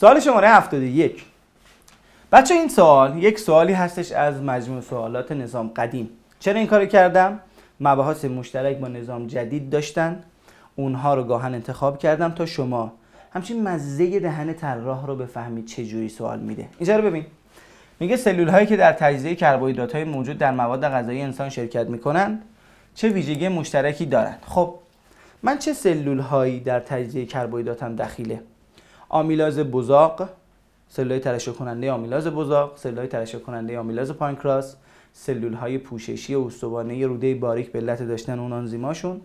سوال شماره 71 بچه این سوال یک سوالی هستش از مجموع سوالات نظام قدیم چرا این کارو کردم مباحث مشترک با نظام جدید داشتن اونها رو گاهن انتخاب کردم تا شما همچین مزه دهن طراح رو بفهمید چه جوری سوال میده اینجا رو ببین میگه سلول هایی که در تجزیه کربوهیدرات های موجود در مواد غذایی انسان شرکت میکنند چه ویژگی مشترکی دارند خب من چه سلول هایی در تجزیه کربوهیدراتم دخیله آمیلاز بزاق های ترشح کننده آمیلاز بزاق های ترشح کننده آمیلاز پانکراس سلول های پوششی استوانه روده باریک به علت داشتن اون آنزیماشون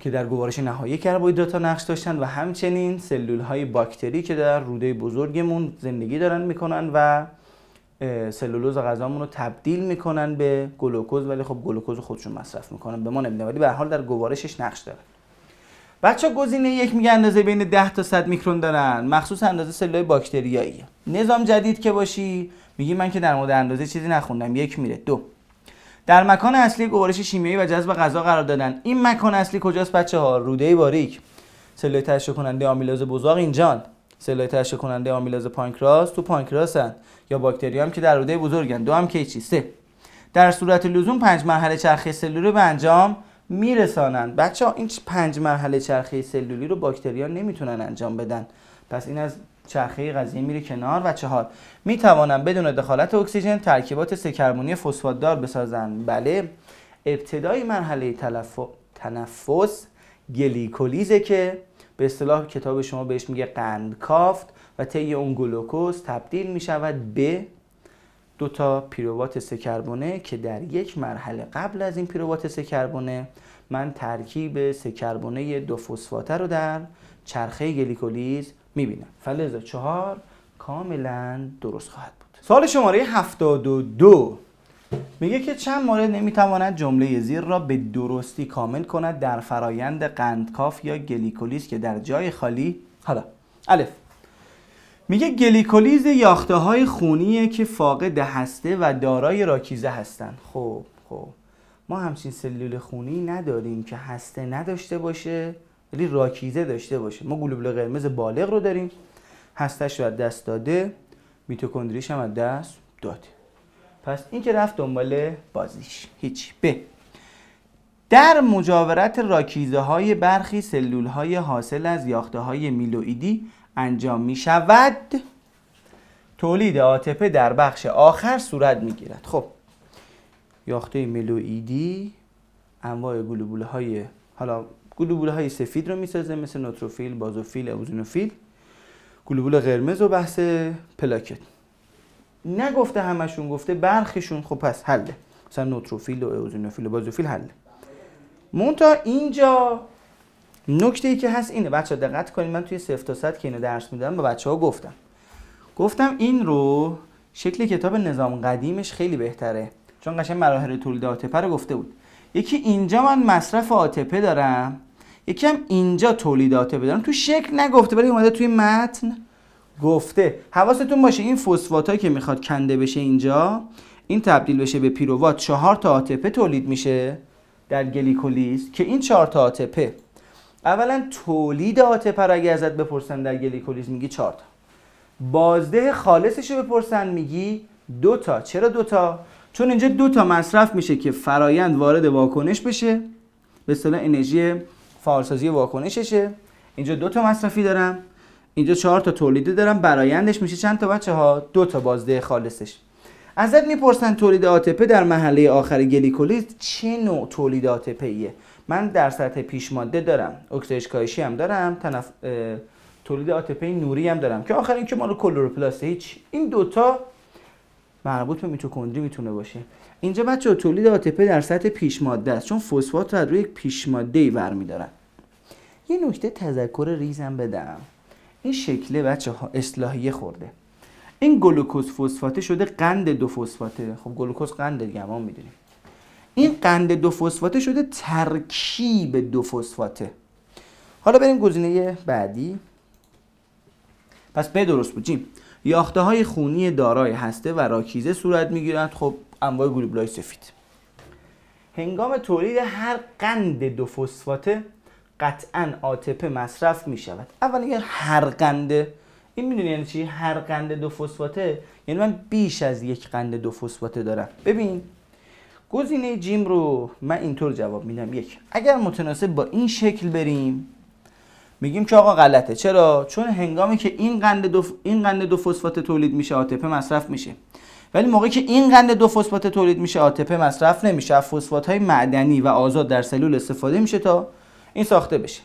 که در گوارش نهایی کربوهیدرات ها نقش داشتن و همچنین سلول های باکتری که در روده بزرگمون زندگی دارن میکنن و سلولوز غذامون رو تبدیل میکنن به گلوکوز ولی خب گلوکوز خودشون مصرف میکنن به ما نمیدن ولی به حال در گوارشش نقش بچه گزینه یک میگه اندازه بین 10 تا 100 میکرون دارن مخصوص اندازه سلول باکتریایی نظام جدید که باشی میگی من که در مورد اندازه چیزی نخوندم یک میره دو در مکان اصلی گوارش شیمیایی و جذب غذا قرار دادن این مکان اصلی کجاست بچه ها روده باریک سلول ترشح کننده آمیلاز بزرگ اینجان سلول ترشح کننده آمیلاز پانکراس تو پانکراسن یا باکتری هم که در روده بزرگن دو هم که چی سه در صورت لزوم پنج مرحله چرخه سلول رو به انجام میرسانند بچه ها این پنج مرحله چرخه سلولی رو ها نمیتونن انجام بدن پس این از چرخه قضیه میره کنار و چهار میتوانند بدون دخالت اکسیژن ترکیبات سکرمونی دار بسازند بله ابتدای مرحله تلف... تنفس گلیکولیزه که به اصطلاح کتاب شما بهش میگه قند کافت و طی اون گلوکوز تبدیل میشود به دو تا پیروات سکربونه که در یک مرحله قبل از این پیرووات سکربونه من ترکیب سکربونه دو فسفاته رو در چرخه گلیکولیز میبینم فلزا چهار کاملا درست خواهد بود سال شماره 72 میگه که چند مورد نمیتواند جمله زیر را به درستی کامل کند در فرایند قندکاف یا گلیکولیز که در جای خالی حالا الف میگه گلیکولیز یاخته های خونیه که فاقد هسته و دارای راکیزه هستند خب خب ما همچین سلول خونی نداریم که هسته نداشته باشه ولی راکیزه داشته باشه ما گلوبول قرمز بالغ رو داریم هستش رو دست داده میتوکندریش هم از دست داده پس این که رفت دنبال بازیش هیچ به در مجاورت راکیزه های برخی سلول های حاصل از یاخته های میلوئیدی انجام می شود تولید آتپه در بخش آخر صورت می گیرد خب یاخته ملوئیدی انواع گلوبولهای های حالا گلوبولهای های سفید رو میسازه مثل نوتروفیل، بازوفیل، اوزینوفیل گلوبول قرمز و بحث پلاکت نگفته همشون گفته برخشون خب پس حله مثلا نوتروفیل و اوزینوفیل و بازوفیل حله مونتا اینجا نکته ای که هست اینه بچه ها دقت کنید من توی سفت و صد که اینو درس میدادم به بچه ها گفتم گفتم این رو شکل کتاب نظام قدیمش خیلی بهتره چون قشنگ مراحل تولید آتپه رو گفته بود یکی اینجا من مصرف آتپه دارم یکی هم اینجا تولید آتپه دارم تو شکل نگفته برای اومده توی متن گفته حواستون باشه این فسفات که میخواد کنده بشه اینجا این تبدیل بشه به پیرووات چهار تا آتپه تولید میشه در گلیکولیز که این چهار تا آتپه اولا تولید رو اگه ازت بپرسن در گلیکولیز میگی چهار تا بازده خالصش رو بپرسن میگی دو تا چرا دو تا چون اینجا دو تا مصرف میشه که فرایند وارد واکنش بشه به اصطلاح انرژی فعالسازی واکنششه اینجا دو تا مصرفی دارم اینجا چهار تا تولیده دارم برایندش میشه چند تا بچه ها دو تا بازده خالصش ازت میپرسن تولید آتپه در محله آخر گلیکولیز چه نوع تولید ایه؟ من در سطح پیش ماده دارم اکسیژن کاهشی هم دارم تنف... تولید آتپه نوری هم دارم که آخرین که مال کلروپلاست هیچ این دوتا مربوط به میتوکندری میتونه باشه اینجا بچه تولید آتپه در سطح پیش ماده است چون فسفات رو از روی پیش ماده ای برمیدارن یه نکته تذکر ریزم بدم این شکله بچه ها اصلاحیه خورده این گلوکوز فسفاته شده قند دو فسفاته خب گلوکوز قند دیگه ما میدونیم این قند دو فسفاته شده ترکیب دو فسفاته حالا بریم گزینه بعدی پس به درست بود یاخته های خونی دارای هسته و راکیزه صورت میگیرند خب انواع های سفید هنگام تولید هر قند دو فسفاته قطعا آتپه مصرف می شود اول اگر هر قنده این میدونی یعنی چی هر قند دو فسفاته یعنی من بیش از یک قند دو فسفاته دارم ببین گزینه جیم رو من اینطور جواب میدم یک اگر متناسب با این شکل بریم میگیم که آقا غلطه چرا چون هنگامی که این قند دو این قند دو فسفات تولید میشه ATP مصرف میشه ولی موقعی که این قند دو فسفات تولید میشه ATP مصرف نمیشه فسفات های معدنی و آزاد در سلول استفاده میشه تا این ساخته بشه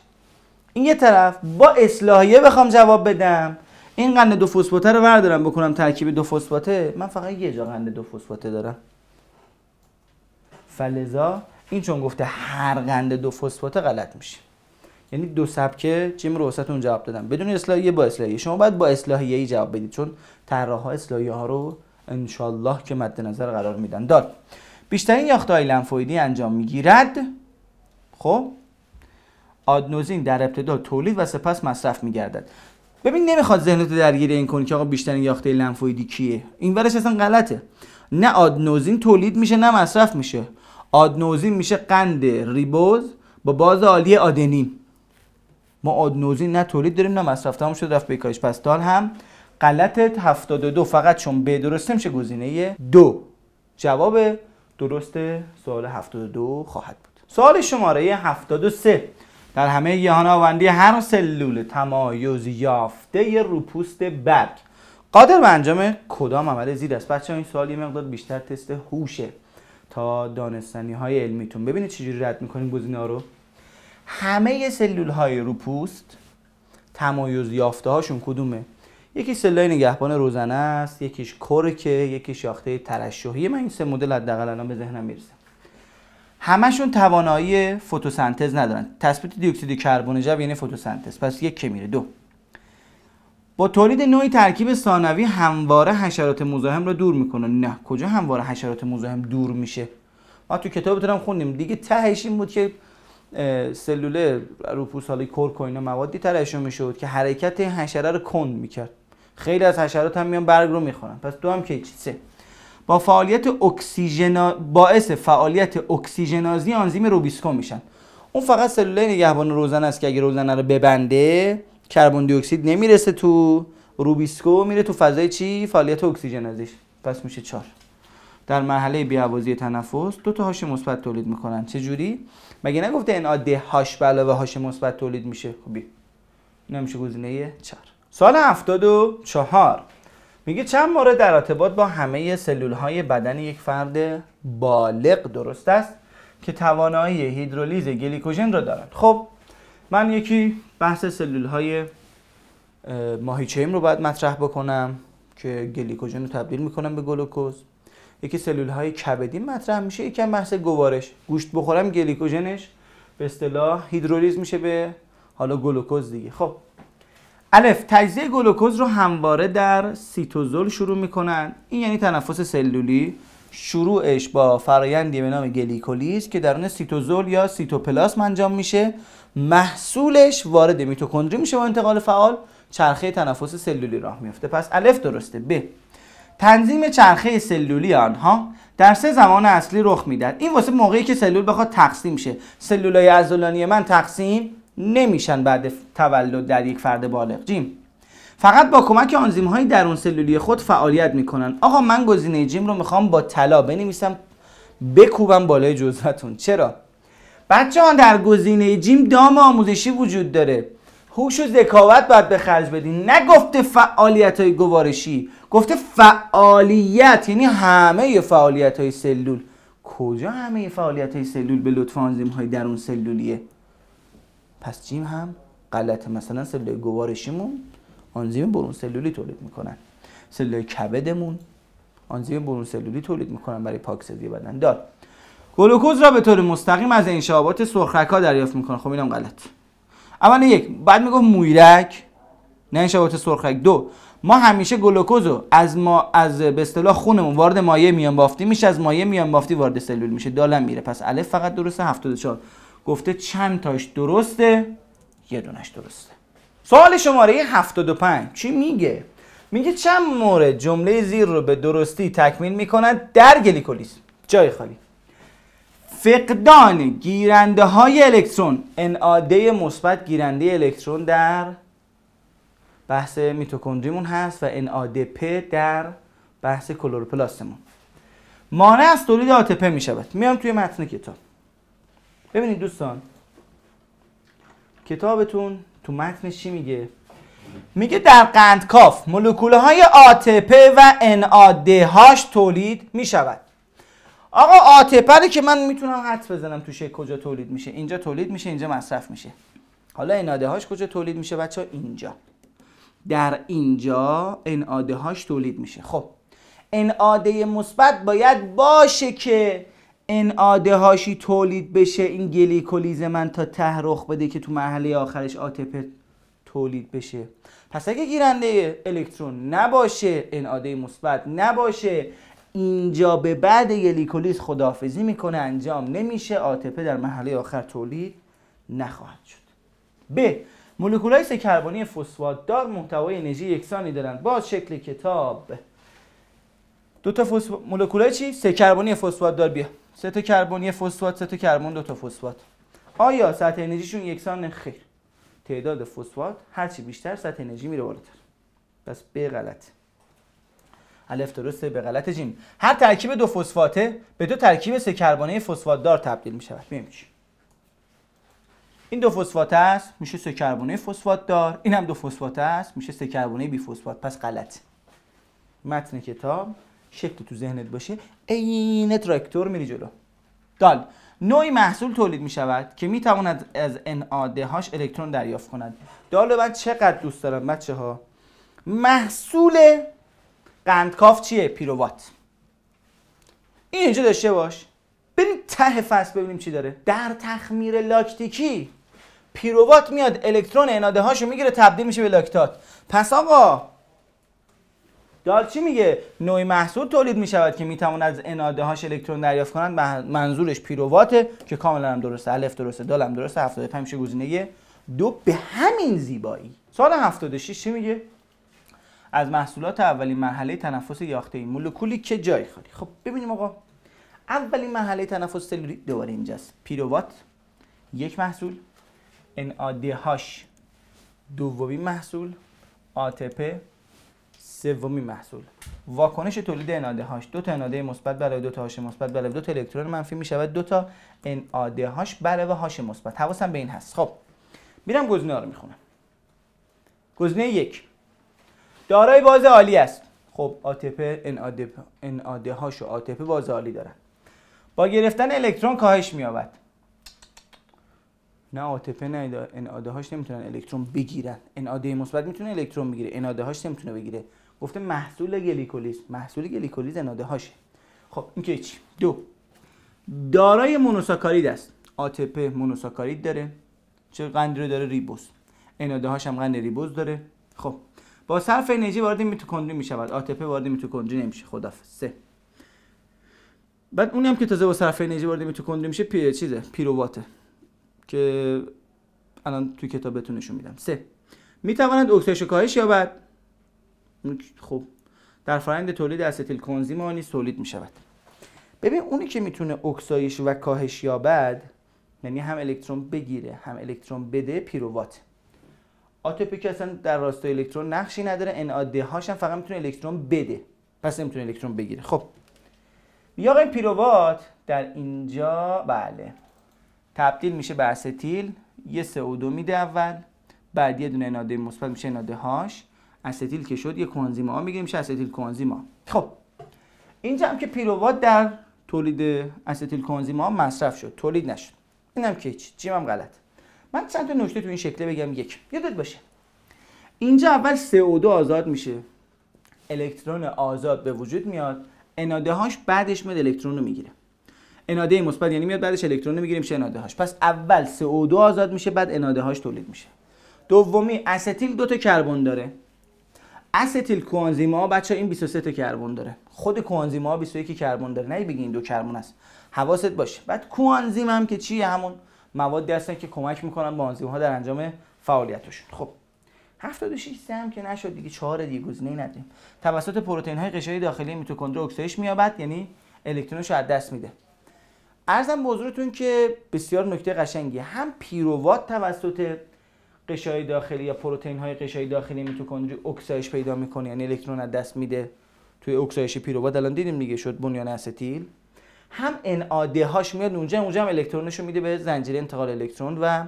این یه طرف با اصلاحیه بخوام جواب بدم این قند دو فسفاته رو بردارم بکنم ترکیب دو فسفاته من فقط یه جا قند دو فسفاته دارم فلزا این چون گفته هر قند دو فسفات غلط میشه یعنی دو سبکه چیم رو جواب دادم بدون اصلاحیه با اصلاحیه شما باید با اصلاحیه ای جواب بدید چون طراح ها اصلاحیه ها رو انشالله که مد نظر قرار میدن داد بیشترین یاخت های لنفویدی انجام میگیرد خب آدنوزین در ابتدا تولید و سپس مصرف میگردد ببین نمیخواد ذهنت درگیر این کنی که آقا بیشترین یافته لنفویدی کیه این ورش اصلا غلطه نه آدنوزین تولید میشه نه مصرف میشه آدنوزین میشه قند ریبوز با باز عالی آدنین ما آدنوزین نه تولید داریم نه مصرف تمام شد رفت کارش پس تال هم غلط 72 فقط چون به درسته میشه گزینه دو جواب درست سوال 72 خواهد بود سوال شماره 73 در همه یهان آوندی هر سلول تمایز یافته روپوست برگ قادر به انجام کدام عمل زیر است بچه این سوال یه مقدار بیشتر تست هوشه تا دانستنی های علمیتون ببینید چجوری رد میکنیم گزینه رو همه سلول های رو پوست تمایز یافته هاشون کدومه یکی سلولای نگهبان روزنه است یکیش کرکه یکی شاخته ترشحیه من این سه مدل حداقل الان به ذهنم میرسه همشون توانایی فتوسنتز ندارن تثبیت دیوکسید کربن جو یعنی فتوسنتز پس یک که میره دو با تولید نوعی ترکیب ثانوی همواره حشرات مزاحم را دور میکنه نه کجا همواره حشرات مزاحم دور میشه ما تو کتاب هم خوندیم دیگه تهش این بود که سلوله رو پوسالی کرک و اینا موادی ترشح میشد که حرکت این حشره رو کند میکرد خیلی از حشرات هم میان برگ رو میخورن پس دو هم که چیزه با فعالیت باعث فعالیت اکسیژنازی آنزیم روبیسکو میشن اون فقط سلوله نگهبان روزن است که اگه روزنه رو ببنده کربن دی اکسید نمیرسه تو روبیسکو میره تو فضای چی فعالیت اکسیژن ازش پس میشه 4 در مرحله بیوازی تنفس دو تا هاش مثبت تولید میکنن چه جوری مگه نگفته ان ده هاش به علاوه هاش مثبت تولید میشه خوبی خب نمیشه گزینه 4 سال 74 میگه چند مورد در ارتباط با همه سلول های بدن یک فرد بالغ درست است که توانایی هیدرولیز گلیکوژن را دارند خب من یکی بحث سلول های ماهیچه رو باید مطرح بکنم که گلیکوژن رو تبدیل میکنم به گلوکوز یکی سلول های کبدی مطرح میشه یکم بحث گوارش گوشت بخورم گلیکوژنش به اصطلاح هیدرولیز میشه به حالا گلوکوز دیگه خب الف تجزیه گلوکوز رو همواره در سیتوزول شروع میکنن این یعنی تنفس سلولی شروعش با فرایندی به نام گلیکولیز که درون سیتوزول یا سیتوپلاسم انجام میشه محصولش وارد میتوکندری میشه با انتقال فعال چرخه تنفس سلولی راه میفته پس الف درسته ب تنظیم چرخه سلولی آنها در سه زمان اصلی رخ میدهد این واسه موقعی که سلول بخواد تقسیم شه سلولای عضلانی من تقسیم نمیشن بعد تولد در یک فرد بالغ جیم فقط با کمک آنزیم های درون سلولی خود فعالیت میکنن آقا من گزینه جیم رو میخوام با طلا بنویسم بکوبم بالای جزوتون چرا بچه ها در گزینه جیم دام آموزشی وجود داره هوش و ذکاوت باید به خرج بدین نگفته فعالیت های گوارشی گفته فعالیت یعنی همه فعالیت های سلول کجا همه فعالیت های سلول به لطف آنزیم های درون سلولیه پس جیم هم غلط مثلا سلول گوارشیمون آنزیم برون سلولی تولید میکنن سلول کبدمون آنزیم برون سلولی تولید میکنن برای پاکسازی بدن دار گلوکوز را به طور مستقیم از انشعابات سرخک ها دریافت میکنه خب اینم غلط اول یک بعد میگفت مویرک نه انشعابات سرخک دو ما همیشه گلوکوز رو از ما از به اصطلاح خونمون وارد مایه میان بافتی میشه از مایه میان بافتی وارد سلول میشه دالم میره پس الف فقط درسته 74 گفته چند تاش درسته یه دونش درسته سوال شماره 75 چی میگه؟ میگه چند مورد جمله زیر رو به درستی تکمیل میکنند در گلیکولیز جای خالی فقدان گیرنده های الکترون انعاده مثبت گیرنده الکترون در بحث میتوکندریمون هست و انعاده پ در بحث کلروپلاستمون مانع از تولید آتپه میشود میام توی متن کتاب ببینید دوستان کتابتون تو متنش چی میگه میگه در قندکاف مولکول های ATP و NADH تولید میشود آقا ATP رو که من میتونم حد بزنم توش کجا تولید میشه اینجا تولید میشه اینجا مصرف میشه حالا NADH کجا تولید میشه بچه اینجا در اینجا NADH تولید میشه خب NAD مثبت باید باشه که انعاده هاشی تولید بشه این گلیکولیز من تا ته رخ بده که تو مرحله آخرش آتپه تولید بشه پس اگه گیرنده الکترون نباشه انعاده مثبت نباشه اینجا به بعد گلیکولیز خداحافظی میکنه انجام نمیشه آتپه در محله آخر تولید نخواهد شد ب مولکولای سه کربنی فسفات دار محتوای انرژی یکسانی دارند با شکل کتاب دو تا فسف... مولکولای چی سه کربنی فسفات دار بیا سه تا کربن یه فسفات سه تا کربن دو تا فسفات آیا سطح انرژیشون یکسان خیر تعداد فسفات چی بیشتر سطح انرژی میره بالاتر پس به غلط الف درسته به غلط جیم هر ترکیب دو فسفاته به دو ترکیب سه کربنه فسفات دار تبدیل می شود ببینیم این دو فسفات است میشه سه کربنه فسفات دار این هم دو فسفات است میشه سه کربنه بی فسفات پس غلط متن کتاب شکل تو ذهنت باشه عین تراکتور میری جلو دال نوعی محصول تولید می شود که می تواند از انعاده هاش الکترون دریافت کند دال من چقدر دوست دارم بچه ها محصول قندکاف چیه پیرووات این اینجا داشته باش بریم ته فصل ببینیم چی داره در تخمیر لاکتیکی پیرووات میاد الکترون اناده هاشو میگیره تبدیل میشه به لاکتات پس آقا چی میگه نوعی محصول تولید میشود که میتوان از اناده هاش الکترون دریافت کنند منظورش پیروواته که کاملا هم درسته الف درسته دال هم درسته 75 میشه گزینه دو به همین زیبایی سال 76 چی میگه از محصولات اولین مرحله تنفس یاخته ای مولکولی که جای خالی خب ببینیم آقا اولین مرحله تنفس سلولی دوباره اینجاست پیرووات یک محصول NADH دومی محصول ATP سومین محصول واکنش تولید اناده هاش دو تا اناده مثبت برای دو تا هاش مثبت برای دو تا الکترون منفی می شود دو تا اناده هاش برای هاش مثبت حواسم به این هست خب میرم گزینه ها رو میخونم گزینه یک دارای باز عالی است خب ATP اناده هاش و ATP باز عالی دارن با گرفتن الکترون کاهش می یابد نه ATP نه اناده هاش نمیتونن الکترون بگیرن اناده مثبت میتونه الکترون بگیره اناده هاش نمیتونه بگیره گفته محصول گلیکولیز محصول گلیکولیز ناده هاشه خب این که چی دو دارای مونوساکارید است ATP مونوساکارید داره چه قند رو داره ریبوز اناده هاش هم قند ریبوز داره خب با صرف انرژی وارد میتوکندری میشود شود ATP وارد میتوکندری نمیشه خدافظ سه بعد اونی هم که تازه با صرف انرژی وارد میتوکندری میشه پی چیزه پیروواته که الان توی کتابتون نشون میدم سه میتواند اکسایش کاهش یابد خب در فرآیند تولید استیل کنزیم نیز تولید می شود ببین اونی که میتونه اکسایش و کاهش بعد یعنی هم الکترون بگیره هم الکترون بده پیروات. آتوپی که اصلا در راستای الکترون نقشی نداره انعاده هاش هم فقط میتونه الکترون بده پس نمیتونه الکترون بگیره خب یا پیروات پیرووات در اینجا بله تبدیل میشه به استیل یه او دو میده اول بعد یه دونه اناده مثبت میشه اناده هاش استیل که شد یه کنزیما میگیریم میشه استیل کنزیما خب اینجا هم که پیرووات در تولید استیل کنزیما مصرف شد تولید نشد اینم که هیچ جیم هم غلط من چند تا نکته تو این شکله بگم یک یادت باشه اینجا اول CO2 آزاد میشه الکترون آزاد به وجود میاد اناده هاش بعدش میاد الکترون رو میگیره اناده مثبت یعنی میاد بعدش الکترون رو میگیریم میشه اناده هاش پس اول CO2 آزاد میشه بعد اناده هاش تولید میشه دومی استیل دو تا کربن داره استیل کوانزیما بچه این 23 تا کربن داره خود کوانزیما 21 کربن داره نه بگی این دو کربن است حواست باشه بعد کوانزیم هم که چیه همون مواد هستن که کمک میکنن به آنزیم ها در انجام فعالیتشون خب 76 سه هم که نشد دیگه 4 دیگه گزینه‌ای ندیم توسط پروتئین های قشری داخلی میتوکندریا اکسایش مییابد یعنی الکترونش از دست میده ارزم به که بسیار نکته قشنگی هم پیرووات توسط قشای داخلی یا پروتئین های قشای داخلی می اکسایش پیدا میکنه یعنی الکترون از دست میده توی اکسایش پیروباد الان دیدیم دیگه شد بنیان استیل هم NAD هاش میاد اونجا اونجا هم الکترونش رو میده به زنجیره انتقال الکترون و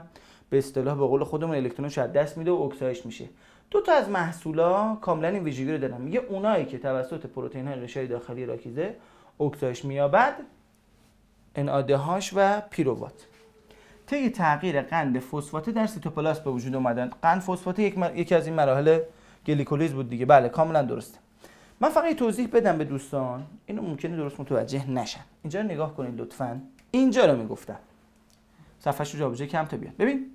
به اصطلاح به قول خودمون الکترونش از دست میده و اکسایش میشه دو تا از محصولا کاملا این ویژگی رو دارن میگه اونایی که توسط پروتئین های قشای داخلی راکیزه اکسایش مییابد هاش و پیروبات طی تغییر قند فسفاته در سیتوپلاس به وجود اومدن قند فسفاته یک یکی از این مراحل گلیکولیز بود دیگه بله کاملا درسته من فقط توضیح بدم به دوستان اینو ممکنه درست متوجه نشن اینجا رو نگاه کنید لطفا اینجا رو میگفتم رو جابجا کم تا بیاد ببین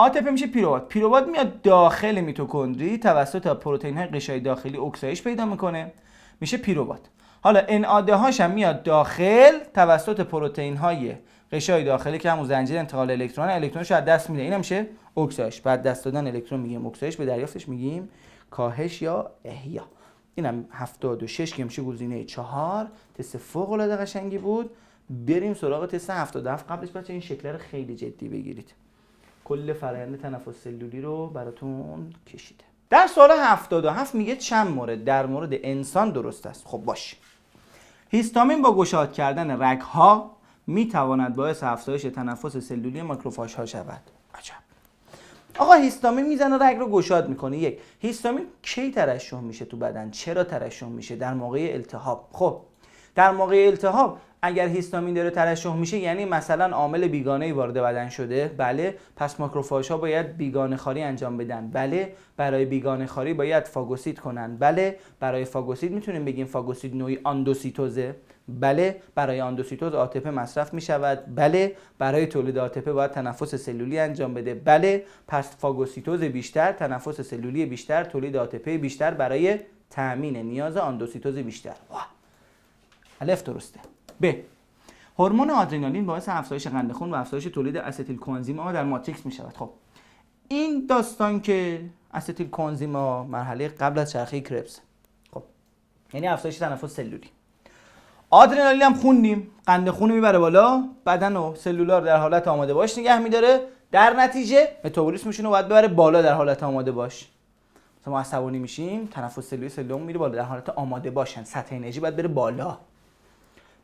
ATP میشه پیروات پیروات میاد داخل میتوکندری توسط پروتئین های قشای داخلی اکسایش پیدا میکنه میشه پیروات حالا NAD هاش میاد داخل توسط پروتئین های غشای داخلی که همون زنجیر انتقال الکترون الکترونش از دست میده این میشه اکسایش بعد دست دادن الکترون میگیم اکسایش به دریافتش میگیم کاهش یا احیا اینم 76 که میشه گزینه 4 تست فوق العاده قشنگی بود بریم سراغ تست 77 قبلش بچه این شکل رو خیلی جدی بگیرید کل فرآیند تنفس سلولی رو براتون کشیده در سال 77 میگه چند مورد در مورد انسان درست است خب باش هیستامین با گشاد کردن ها. می تواند باعث افزایش تنفس سلولی ماکروفاژ ها شود عجب آقا هیستامین میزنه رگ رو گشاد میکنه یک هیستامین کی ترشح میشه تو بدن چرا ترشح میشه در موقع التهاب خب در موقع التهاب اگر هیستامین داره ترشح میشه یعنی مثلا عامل بیگانه ای وارد بدن شده بله پس ماکروفاژ ها باید بیگانه خاری انجام بدن بله برای بیگانه خاری باید فاگوسیت کنن بله برای فاگوسیت میتونیم بگیم فاگوسیت نوعی آندوسیتوزه بله برای آندوسیتوز ATP مصرف می شود بله برای تولید ATP باید تنفس سلولی انجام بده بله پس فاگوسیتوز بیشتر تنفس سلولی بیشتر تولید ATP بیشتر برای تأمین نیاز آندوسیتوز بیشتر واه. الف درسته ب هورمون آدرنالین باعث افزایش قند خون و افزایش تولید استیل ها در ماتریکس می شود خب این داستان که استیل ها مرحله قبل از چرخه کرپس خب یعنی افزایش تنفس سلولی آدرنالین هم نیم قند خون میبره بالا بدن و سلولار در حالت آماده باش نگه میداره در نتیجه متابولیسمشون رو باید ببره بالا در حالت آماده باش مثلا ما عصبانی میشیم تنفس سلولی سلولمون میره بالا در حالت آماده باشن سطح انرژی باید بره بالا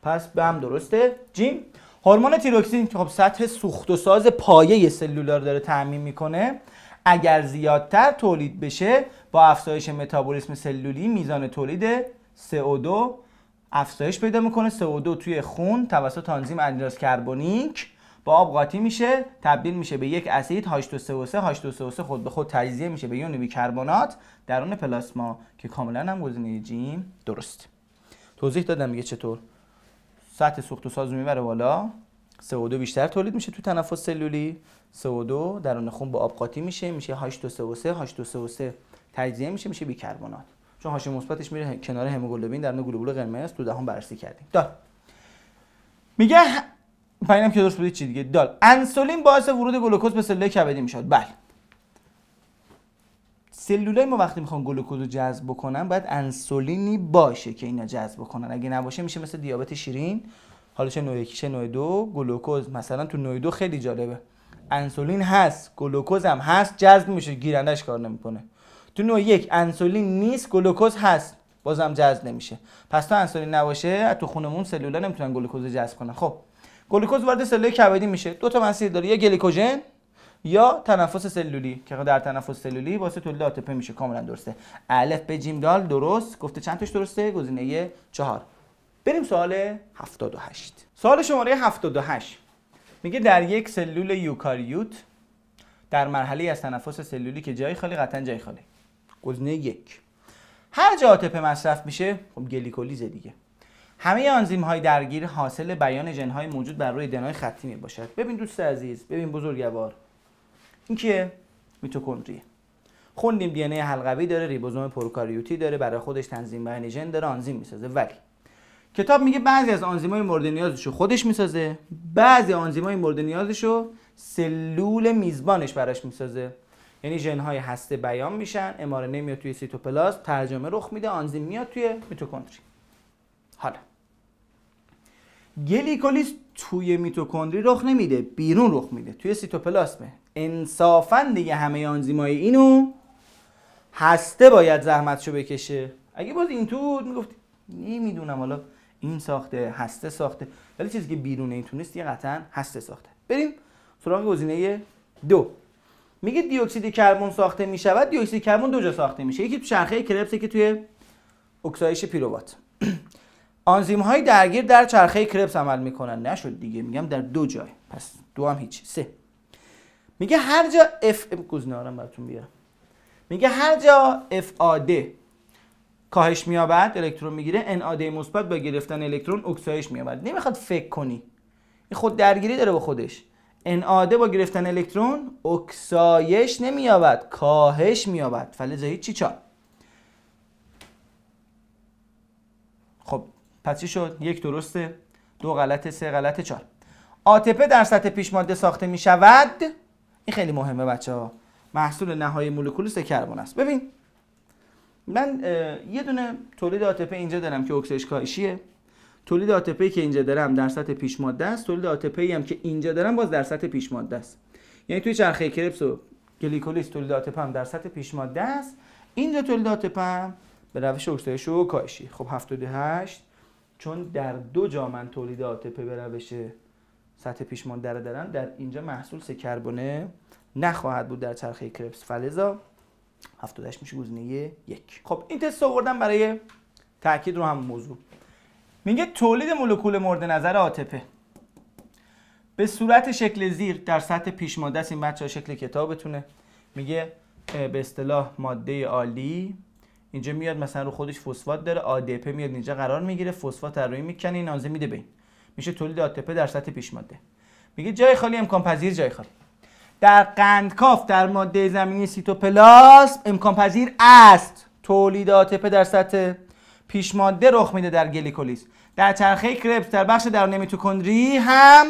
پس به هم درسته جیم هورمون تیروکسین که خب سطح سوخت و ساز پایه سلولار داره تعمین میکنه اگر زیادتر تولید بشه با افزایش متابولیسم سلولی میزان تولید CO2 افزایش پیدا میکنه CO2 توی خون توسط آنزیم ادراز کربونیک با آب قاطی میشه تبدیل میشه به یک اسید H2CO3 H2CO3 خود به خود تجزیه میشه به یون بیکربنات درون پلاسما که کاملا هم گزینه جیم درست توضیح دادم میگه چطور سطح سوخت و ساز میبره بالا CO2 بیشتر تولید میشه تو تنفس سلولی CO2 درون خون با آب قاطی میشه میشه H2CO3 H2CO3 تجزیه میشه میشه بیکربنات چون حاشیه مثبتش میره کنار هموگلوبین در گلوبول قرمز تو دهان برسی کردیم دال میگه پایینم که درست بودی چی دیگه دال انسولین باعث ورود گلوکوز به سلول کبدی میشد بله سلولای ما وقتی میخوان گلوکوز رو جذب بکنن باید انسولینی باشه که اینا جذب بکنن اگه نباشه میشه مثل دیابت شیرین حالا چه نوع چه نوع دو گلوکوز مثلا تو نوع دو خیلی جالبه انسولین هست گلوکوز هم هست جذب میشه گیرندش کار نمیکنه تو نوع یک انسولین نیست گلوکوز هست بازم جذب نمیشه پس تا انسولین نباشه تو خونمون سلولا نمیتونن گلوکوز رو جذب کنن خب گلوکوز وارد سلول کبدی میشه دو تا مسیر داره یا گلیکوژن یا تنفس سلولی که خب در تنفس سلولی واسه تولید ATP میشه کاملا درسته الف به جیم دال درست گفته چند تاش درسته گزینه چهار بریم سوال 78 سوال شماره 78 میگه در یک سلول یوکاریوت در مرحله از تنفس سلولی که جای خالی قطعا جای خالی گزینه یک هر جا آتپ مصرف میشه خب گلیکولیز دیگه همه آنزیم های درگیر حاصل بیان ژن های موجود بر روی دنای خطی می باشد ببین دوست عزیز ببین بزرگوار این که میتوکندریه خوندیم دی حلقوی داره ریبوزوم پروکاریوتی داره برای خودش تنظیم بیان ژن داره آنزیم میسازه ولی کتاب میگه بعضی از های مورد نیازشو خودش میسازه بعضی های مورد نیازش سلول میزبانش براش میسازه یعنی ژن های هسته بیان میشن اماره میاد توی سیتوپلاس، ترجمه رخ میده آنزیم میاد توی میتوکندری حالا گلیکولیز توی میتوکندری رخ نمیده بیرون رخ میده توی سیتوپلاسمه انصافا دیگه همه آنزیمای اینو هسته باید زحمتشو بکشه اگه باز این تو میگفت نمیدونم حالا این ساخته هسته ساخته ولی چیزی که بیرون این یه قطعا هسته ساخته بریم سراغ گزینه دو میگه اکسید کربن ساخته میشود اکسید کربن دو جا ساخته میشه یکی تو چرخه کربس که توی اکسایش پیروات آنزیم های درگیر در چرخه کرپس عمل میکنن نشد دیگه میگم در دو جای پس دو هم هیچ سه میگه هر جا اف گوزنارم براتون بیارم میگه هر جا اف آده کاهش مییابد الکترون میگیره ان آده مثبت با گرفتن الکترون اکسایش مییابد نمیخواد فکر کنی این خود درگیری داره با خودش انعاده با گرفتن الکترون اکسایش نمییابد کاهش مییابد فلزایی چی چا خب پس چی شد یک درسته دو غلط سه غلط چار. آتپه در سطح پیش ماده ساخته می شود این خیلی مهمه بچه ها محصول نهایی مولکول سه کربن است ببین من یه دونه تولید آتپه اینجا دارم که اکسایش کاهشیه تولید ATP که اینجا دارم در سطح پیش ماده است تولید ATP هم که اینجا دارم باز در سطح پیش ماده است یعنی توی چرخه کربس و گلیکولیز تولید ATP هم در سطح پیش ماده است اینجا تولید ATP هم به روش اکسایش و کاشی خب 78 چون در دو جا من تولید ATP به روش سطح پیش ماده رو دارم در اینجا محصول سه کربونه نخواهد بود در چرخه کربس فلزا 78 میشه گزینه یک خب این تست آوردم برای تاکید رو هم موضوع میگه تولید مولکول مورد نظر ATP به صورت شکل زیر در سطح پیش ماده است این بچه شکل کتابتونه میگه به اصطلاح ماده عالی اینجا میاد مثلا رو خودش فسفات داره ADP میاد اینجا قرار میگیره فسفات رو میکنه این آنزه میده بین میشه تولید ATP در سطح پیش ماده میگه جای خالی امکان پذیر جای خالی در قندکاف در ماده زمینی سیتوپلاس امکان پذیر است تولید ATP در سطح پیشماده رخ میده در گلیکولیز در چرخه کربس در بخش در میتوکندری هم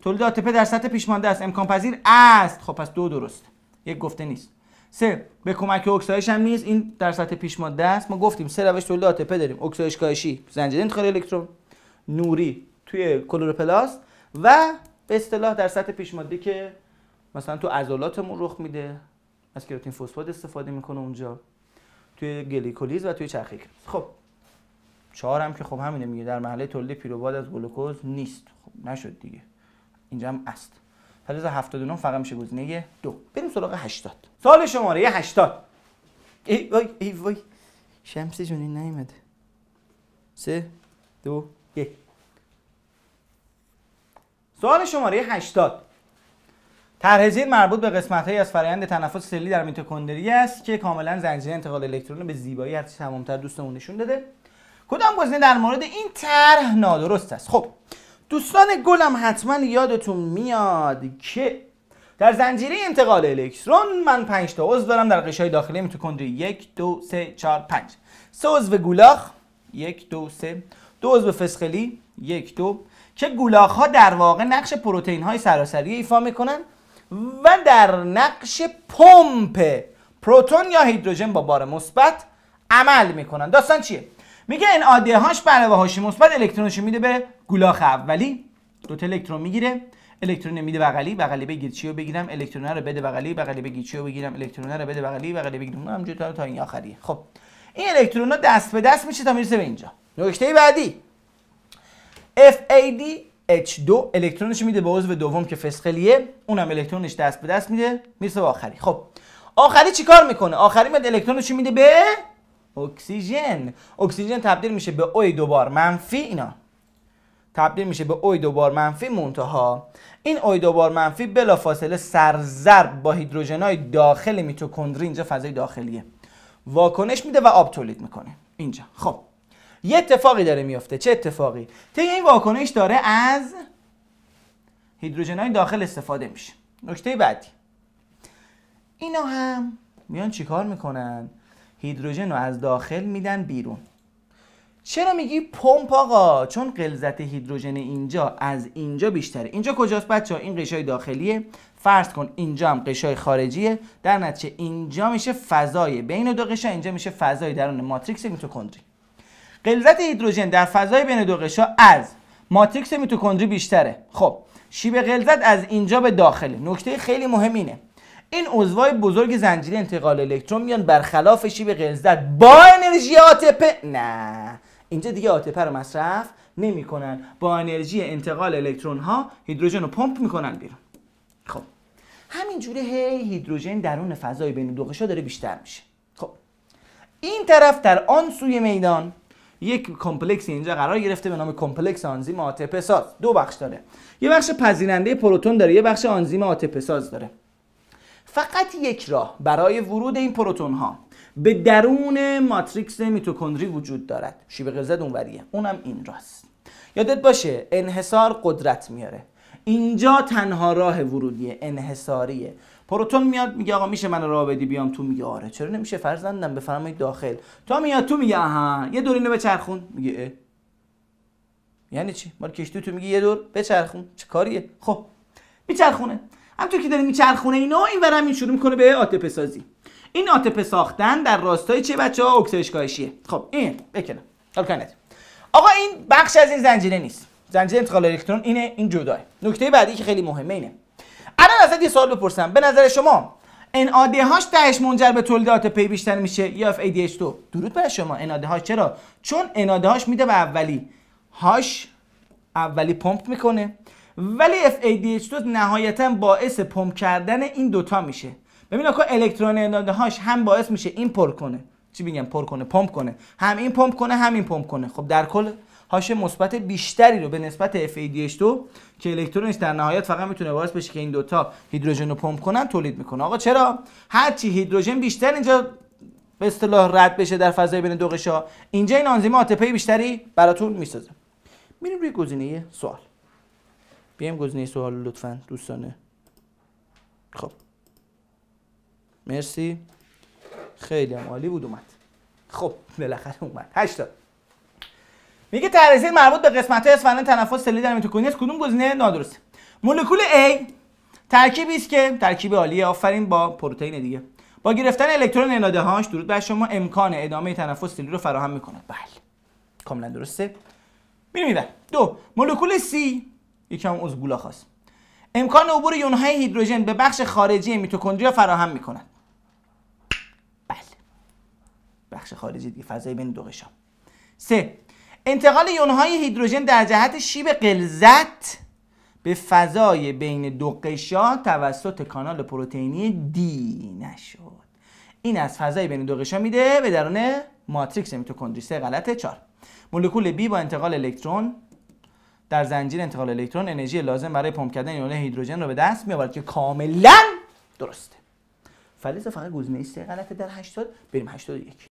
تولید آتپه در سطح پیشمانده است امکان پذیر است خب پس دو درست یک گفته نیست سه به کمک اکسایش هم نیست این در سطح پیشمانده است ما گفتیم سه روش تولید آتپه داریم اکسایش کاهشی زنجیره انتقال الکترون نوری توی کلروپلاست و به اصطلاح در سطح پیشماده که مثلا تو عضلاتمون رخ میده از کراتین فسفات استفاده میکنه اونجا توی گلیکولیز و توی چرخه خب چهار هم که خب همینه میگه در محله تولید پیروباد از گلوکوز نیست خب نشد دیگه اینجا هم است فلز 79 فقط میشه گزینه دو بریم سراغ 80 سال شماره 80 ای وای ای وای شمس جونی سه دو یک سوال شماره 80 طرح مربوط به قسمت های از فرایند تنفس سلی در میتوکندری است که کاملا زنجیره انتقال الکترون به زیبایی هرچی تمامتر دوستمون نشون داده کدام گزینه در مورد این طرح نادرست است خب دوستان گلم حتما یادتون میاد که در زنجیره انتقال الکترون من 5 تا عضو دارم در قشرهای داخلی میتوکندری 1 2 3 4 5 سه عضو گولاخ 1 2 3 دو عضو فسخلی 1 2 که گولاخ ها در واقع نقش پروتئین های سراسری ایفا میکنن و در نقش پمپ پروتون یا هیدروژن با بار مثبت عمل میکنن داستان چیه میگه این آده هاش برای هاشی مثبت الکترونش میده به گولاخ اولی دو الکترون میگیره الکترون میده بغلی بغلی بگیر چی رو بگیرم الکترون رو بده بغلی بغلی بگیر چی رو بگیرم الکترون رو بده بغلی بغلی بگیر همینجوری تا تا این آخریه خب این الکترون ها دست به دست میشه تا میرسه به اینجا نکته بعدی FAD H2 الکترونش میده به عضو دوم که فسخلیه اونم الکترونش دست به دست میده میرسه به آخری خب آخری چیکار میکنه آخری میاد الکترونش میده به اکسیژن اکسیژن تبدیل میشه به اوی دوبار منفی اینا تبدیل میشه به اوی دوبار منفی منتها این اوی دوبار منفی بلافاصله سرزرب با هیدروژنای داخل میتوکندری اینجا فضای داخلیه واکنش میده و آب تولید میکنه اینجا خب یه اتفاقی داره میفته چه اتفاقی طی این واکنش داره از هیدروژنای داخل استفاده میشه نکته بعدی اینا هم میان چیکار میکنن هیدروژن رو از داخل میدن بیرون چرا میگی پمپ آقا چون غلظت هیدروژن اینجا از اینجا بیشتره اینجا کجاست بچه ها این قشای داخلیه فرض کن اینجا هم قشای خارجیه در نتیجه اینجا میشه فضای بین دو قشا اینجا میشه فضای درون ماتریکس میتوکندری غلظت هیدروژن در فضای بین دو قشا از ماتریکس میتوکندری بیشتره خب شیب غلظت از اینجا به داخله نکته خیلی مهم این عضوای بزرگ زنجیره انتقال الکترون میان برخلاف شیب غلظت با انرژی آتپه نه اینجا دیگه آتپه رو مصرف نمیکنن با انرژی انتقال الکترون ها هیدروژن رو پمپ میکنن بیرون خب همینجوری هی هیدروژن درون فضای بین دو قشا داره بیشتر میشه خب این طرف در آن سوی میدان یک کمپلکس اینجا قرار گرفته به نام کمپلکس آنزیم ATP ساز دو بخش داره یه بخش پذیرنده پروتون داره یه بخش آنزیم ATP ساز داره فقط یک راه برای ورود این پروتون ها به درون ماتریکس میتوکندری وجود دارد شیب قرزد اونوریه اونم این راست یادت باشه انحصار قدرت میاره اینجا تنها راه ورودیه، انحصاریه پروتون میاد میگه آقا میشه من راه بدی بیام تو میگه آره چرا نمیشه فرزندم بفرمایید داخل تا میاد تو میگه آها یه دور اینو بچرخون میگه اه. یعنی چی مال کشتی تو میگه یه دور بچرخون چه کاریه خب میچرخونه همطور که داریم میچرخونه اینا این ورم این شروع میکنه به آتپه سازی این آتپه ساختن در راستای چه بچه ها اکسایش کاهشیه خب این بکنم حال آقا این بخش از این زنجیره نیست زنجیره انتقال الکترون اینه این جداه نکته بعدی که خیلی مهمه اینه الان ازت یه سوال بپرسم به نظر شما NADH هاش تهش منجر به تولید آتپی بیشتر میشه یا اف adh تو درود بر شما NADH هاش چرا چون NADH هاش میده به اولی هاش اولی پمپ میکنه ولی FADH2 نهایتا باعث پمپ کردن این دوتا میشه ببین آقا الکترون انداده هاش هم باعث میشه این پر کنه چی میگم پر کنه پمپ کنه هم این پمپ کنه هم این پمپ کنه خب در کل هاش مثبت بیشتری رو به نسبت FADH2 که الکترونش در نهایت فقط میتونه باعث بشه که این دوتا هیدروژن رو پمپ کنن تولید میکنه آقا چرا هرچی هیدروژن بیشتر اینجا به اصطلاح رد بشه در فضای بین دو اینجا این آنزیم ATP بیشتری براتون میسازه میریم روی گزینه سوال بیایم گزینه سوال لطفا دوستانه خب مرسی خیلی هم عالی بود اومد خب بالاخره اومد 80 میگه تعریضی مربوط به قسمت های اسفندان تنفس سلی در میتوکنی است کدوم گزینه نادرسته مولکول A ترکیبی است که ترکیب عالیه آفرین با پروتئین دیگه با گرفتن الکترون اناده هاش درود بر شما امکان ادامه تنفس سلی رو فراهم میکنه بله کاملا درسته میریم دو مولکول C یکم از خواست امکان عبور یونهای هیدروژن به بخش خارجی میتوکندریا فراهم میکنند بله بخش خارجی دیگه فضای بین دو قشام سه انتقال یونهای هیدروژن در جهت شیب قلزت به فضای بین دو قشا توسط کانال پروتئینی دی نشد این از فضای بین دو قشا میده به درون ماتریکس میتوکندری سه غلطه چار مولکول بی با انتقال الکترون در زنجیر انتقال الکترون انرژی لازم برای پمپ کردن یون هیدروژن رو به دست میآورد که کاملا درسته فلز فقط گزینه سه غلطه در 80 بریم 81